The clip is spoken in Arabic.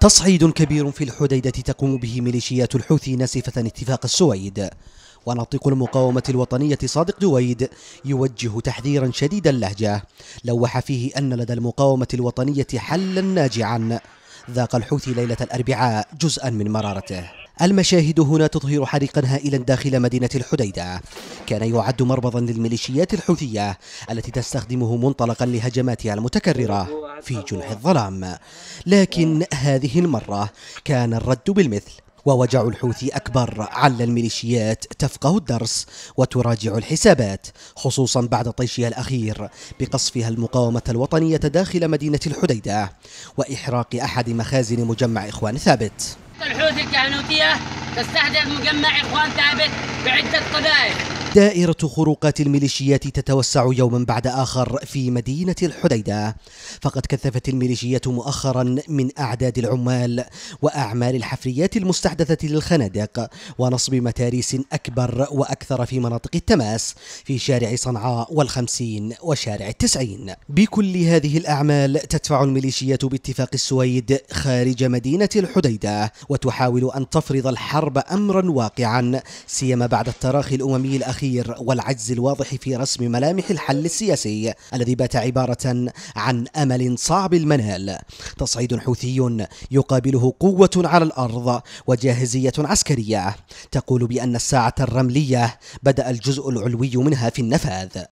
تصعيد كبير في الحديدة تقوم به ميليشيات الحوثي ناسفة اتفاق السويد وناطق المقاومة الوطنية صادق دويد يوجه تحذيرا شديد اللهجة لوح فيه أن لدى المقاومة الوطنية حلا ناجعا ذاق الحوثي ليلة الأربعاء جزءا من مرارته المشاهد هنا تظهر حريقا هائلا داخل مدينة الحديدة كان يعد مربضا للميليشيات الحوثية التي تستخدمه منطلقا لهجماتها المتكررة في جنح الظلام لكن هذه المرة كان الرد بالمثل ووجع الحوثي أكبر على الميليشيات تفقه الدرس وتراجع الحسابات خصوصا بعد طيشها الأخير بقصفها المقاومة الوطنية داخل مدينة الحديدة وإحراق أحد مخازن مجمع إخوان ثابت الحوثي الكهنوتية تستهدف مجمع إخوان ثابت بعدة قبائل دائرة خروقات الميليشيات تتوسع يوما بعد آخر في مدينة الحديدة فقد كثفت الميليشيات مؤخرا من أعداد العمال وأعمال الحفريات المستحدثة للخنادق ونصب متاريس أكبر وأكثر في مناطق التماس في شارع صنعاء والخمسين وشارع التسعين بكل هذه الأعمال تدفع الميليشيات باتفاق السويد خارج مدينة الحديدة وتحاول أن تفرض الحرب أمرا واقعا سيما بعد التراخي الأممي الأخير الأخير والعجز الواضح في رسم ملامح الحل السياسي الذي بات عبارة عن أمل صعب المنال تصعيد حوثي يقابله قوة على الأرض وجاهزية عسكرية تقول بأن الساعة الرملية بدأ الجزء العلوي منها في النفاذ